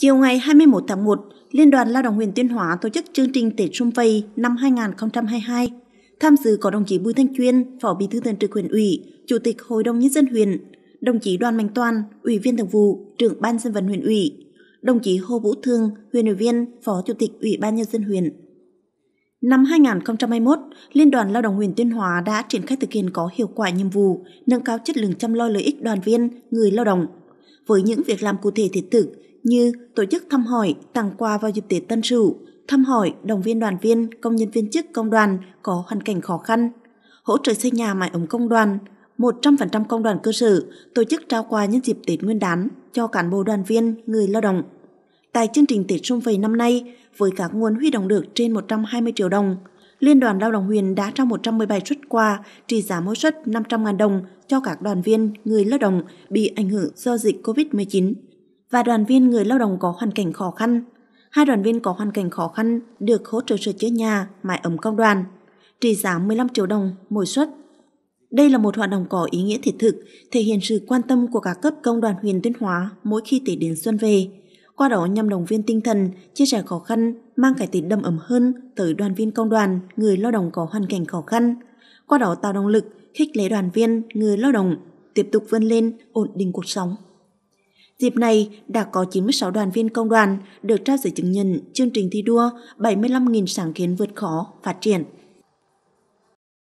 Chiều ngày 21 tháng 1, Liên đoàn Lao động huyện Tuyên Hóa tổ chức chương trình Tết Xung Vầy năm 2022. Tham dự có đồng chí Bùi Thanh Chuyên, Phó Bí thư Thường trực huyện ủy, Chủ tịch Hội đồng nhân dân huyện, đồng chí Đoàn Mạnh Toàn, Ủy viên Thường vụ, Trưởng ban dân vận huyện ủy, đồng chí Hồ Vũ Thương, huyện ủy viên, Phó Chủ tịch Ủy ban nhân dân huyện. Năm 2021, Liên đoàn Lao động huyện Tuyên Hóa đã triển khai thực hiện có hiệu quả nhiệm vụ nâng cao chất lượng chăm lo lợi ích đoàn viên, người lao động. Với những việc làm cụ thể thiết thực, như tổ chức thăm hỏi, tặng quà vào dịp Tết Tân Sửu, thăm hỏi đồng viên đoàn viên, công nhân viên chức công đoàn có hoàn cảnh khó khăn, hỗ trợ xây nhà mái ống công đoàn, 100% công đoàn cơ sở tổ chức trao quà nhân dịp Tết Nguyên đán cho cán bộ đoàn viên, người lao động. Tại chương trình Tết Xung Vầy năm nay, với các nguồn huy động được trên 120 triệu đồng, Liên đoàn Lao động huyện đã trao 117 suất quà trị giá mỗi suất 500.000 đồng cho các đoàn viên, người lao động bị ảnh hưởng do dịch COVID-19 và đoàn viên người lao động có hoàn cảnh khó khăn. Hai đoàn viên có hoàn cảnh khó khăn được hỗ trợ sửa chữa nhà, mái ấm công đoàn, trị giá 15 triệu đồng mỗi suất. Đây là một hoạt động có ý nghĩa thiết thực, thể hiện sự quan tâm của các cấp công đoàn huyện Tuyên Hóa mỗi khi Tết đến xuân về, qua đó nhằm động viên tinh thần, chia sẻ khó khăn, mang cải Tết đầm ấm hơn tới đoàn viên công đoàn, người lao động có hoàn cảnh khó khăn, qua đó tạo động lực, khích lệ đoàn viên, người lao động tiếp tục vươn lên, ổn định cuộc sống. Dịp này đã có 96 đoàn viên công đoàn được trao giấy chứng nhận chương trình thi đua 75.000 sáng kiến vượt khó, phát triển.